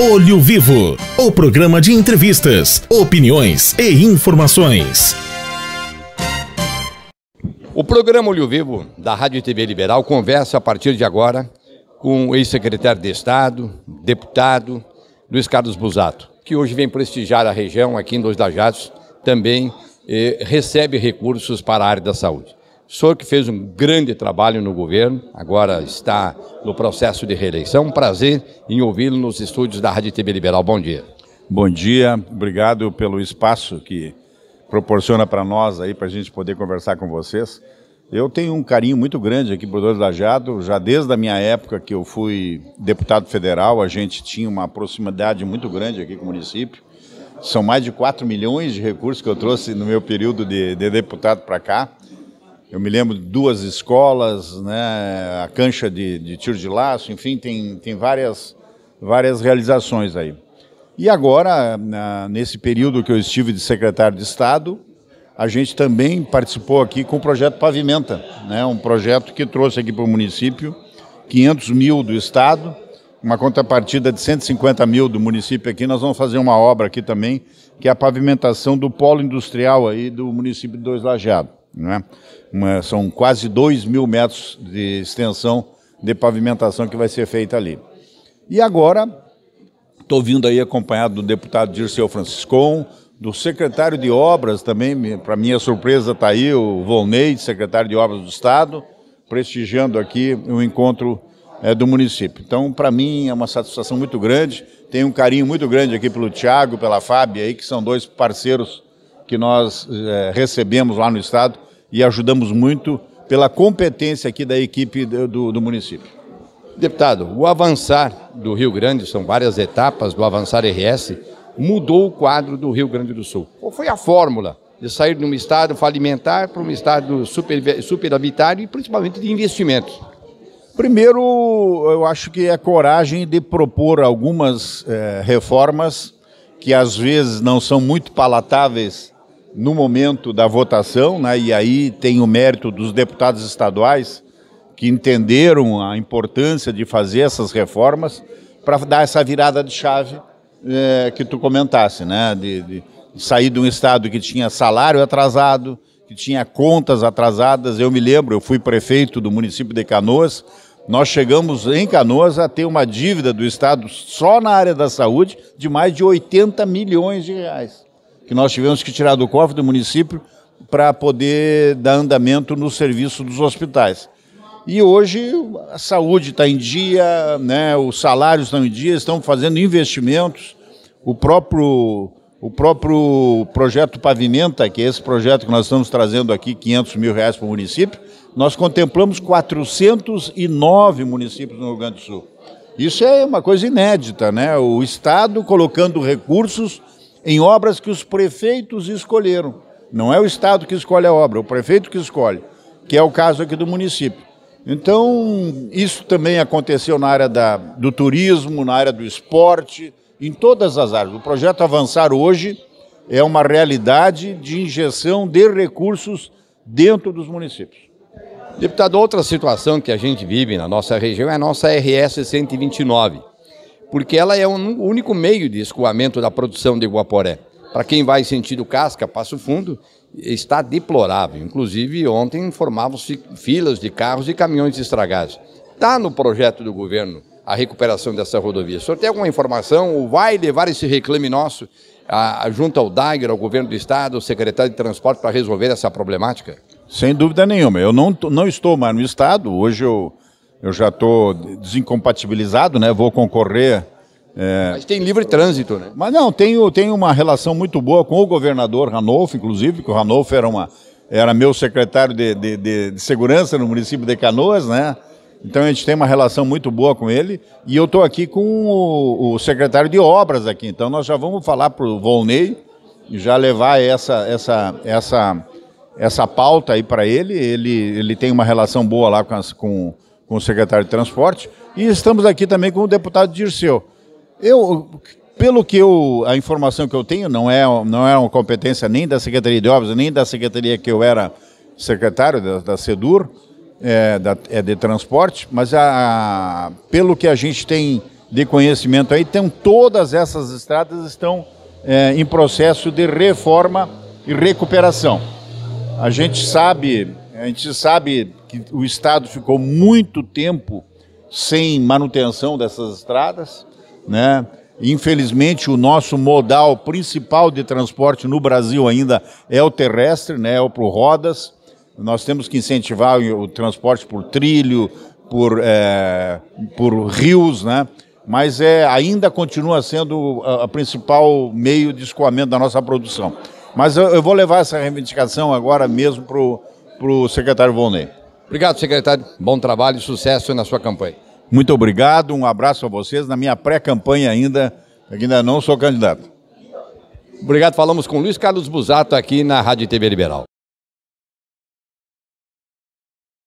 Olho Vivo, o programa de entrevistas, opiniões e informações. O programa Olho Vivo da Rádio e TV Liberal conversa a partir de agora com o ex-secretário de Estado, deputado Luiz Carlos Busato, que hoje vem prestigiar a região aqui em Dois Lajados, também eh, recebe recursos para a área da saúde. O senhor que fez um grande trabalho no governo, agora está no processo de reeleição. Um prazer em ouvi-lo nos estúdios da Rádio TV Liberal. Bom dia. Bom dia, obrigado pelo espaço que proporciona para nós aí, para a gente poder conversar com vocês. Eu tenho um carinho muito grande aqui por Dois Lajado, já desde a minha época que eu fui deputado federal, a gente tinha uma proximidade muito grande aqui com o município. São mais de 4 milhões de recursos que eu trouxe no meu período de, de deputado para cá. Eu me lembro de duas escolas, né, a cancha de, de tiro de laço, enfim, tem, tem várias, várias realizações aí. E agora, na, nesse período que eu estive de secretário de Estado, a gente também participou aqui com o projeto Pavimenta, né, um projeto que trouxe aqui para o município 500 mil do Estado, uma contrapartida de 150 mil do município aqui. Nós vamos fazer uma obra aqui também, que é a pavimentação do polo industrial aí do município de Dois Lajeados. Né? Uma, são quase 2 mil metros de extensão de pavimentação que vai ser feita ali. E agora, estou vindo aí acompanhado do deputado Dirceu Franciscon, do secretário de Obras também, para minha surpresa está aí o Volney, secretário de Obras do Estado, prestigiando aqui o encontro é, do município. Então, para mim, é uma satisfação muito grande, tenho um carinho muito grande aqui pelo Tiago, pela Fábia, aí, que são dois parceiros que nós é, recebemos lá no Estado e ajudamos muito pela competência aqui da equipe do, do município. Deputado, o avançar do Rio Grande, são várias etapas do avançar RS, mudou o quadro do Rio Grande do Sul. Qual foi a fórmula de sair de um estado falimentar para um estado super, superavitário e principalmente de investimentos? Primeiro, eu acho que é coragem de propor algumas é, reformas que às vezes não são muito palatáveis no momento da votação, né, e aí tem o mérito dos deputados estaduais que entenderam a importância de fazer essas reformas para dar essa virada de chave é, que tu comentasse, né, de, de sair de um estado que tinha salário atrasado, que tinha contas atrasadas. Eu me lembro, eu fui prefeito do município de Canoas, nós chegamos em Canoas a ter uma dívida do Estado só na área da saúde de mais de 80 milhões de reais que nós tivemos que tirar do cofre do município para poder dar andamento no serviço dos hospitais. E hoje a saúde está em dia, né, os salários estão em dia, estão fazendo investimentos. O próprio, o próprio projeto Pavimenta, que é esse projeto que nós estamos trazendo aqui, 500 mil reais para o município, nós contemplamos 409 municípios no Rio Grande do Sul. Isso é uma coisa inédita, né? O Estado colocando recursos em obras que os prefeitos escolheram. Não é o Estado que escolhe a obra, é o prefeito que escolhe, que é o caso aqui do município. Então, isso também aconteceu na área da, do turismo, na área do esporte, em todas as áreas. O projeto Avançar hoje é uma realidade de injeção de recursos dentro dos municípios. Deputado, outra situação que a gente vive na nossa região é a nossa RS 129 porque ela é o um único meio de escoamento da produção de Guaporé. Para quem vai sentido casca, Passo Fundo, está deplorável. Inclusive, ontem formavam se filas de carros e caminhões estragados. Está no projeto do governo a recuperação dessa rodovia. O senhor tem alguma informação ou vai levar esse reclame nosso a, a, junto ao DAGER, ao governo do Estado, ao secretário de Transporte para resolver essa problemática? Sem dúvida nenhuma. Eu não, não estou mais no Estado. Hoje eu eu já estou desincompatibilizado, né? Vou concorrer. É... Mas tem livre trânsito, né? Mas não, tenho, tenho uma relação muito boa com o governador Ranolfo, inclusive, que o Ranolfo era, uma, era meu secretário de, de, de, de segurança no município de Canoas, né? Então a gente tem uma relação muito boa com ele. E eu estou aqui com o, o, secretário de obras aqui. Então nós já vamos falar para o Volney e já levar essa, essa, essa, essa pauta aí para ele. ele. Ele tem uma relação boa lá com, as, com com o secretário de Transporte e estamos aqui também com o deputado Dirceu. Eu, pelo que eu, a informação que eu tenho, não é, não é uma competência nem da Secretaria de Obras, nem da Secretaria que eu era secretário, da, da é, da, é de transporte, mas a, pelo que a gente tem de conhecimento aí, tem, todas essas estradas estão é, em processo de reforma e recuperação. A gente sabe, a gente sabe que o Estado ficou muito tempo sem manutenção dessas estradas, né? Infelizmente, o nosso modal principal de transporte no Brasil ainda é o terrestre, né? É o por rodas. Nós temos que incentivar o transporte por trilho, por, é, por rios, né? Mas é, ainda continua sendo a, principal meio de escoamento da nossa produção. Mas eu, eu vou levar essa reivindicação agora mesmo para o secretário Volney. Obrigado, secretário. Bom trabalho e sucesso na sua campanha. Muito obrigado, um abraço a vocês. Na minha pré-campanha ainda, ainda não sou candidato. Obrigado, falamos com Luiz Carlos Busato aqui na Rádio TV Liberal.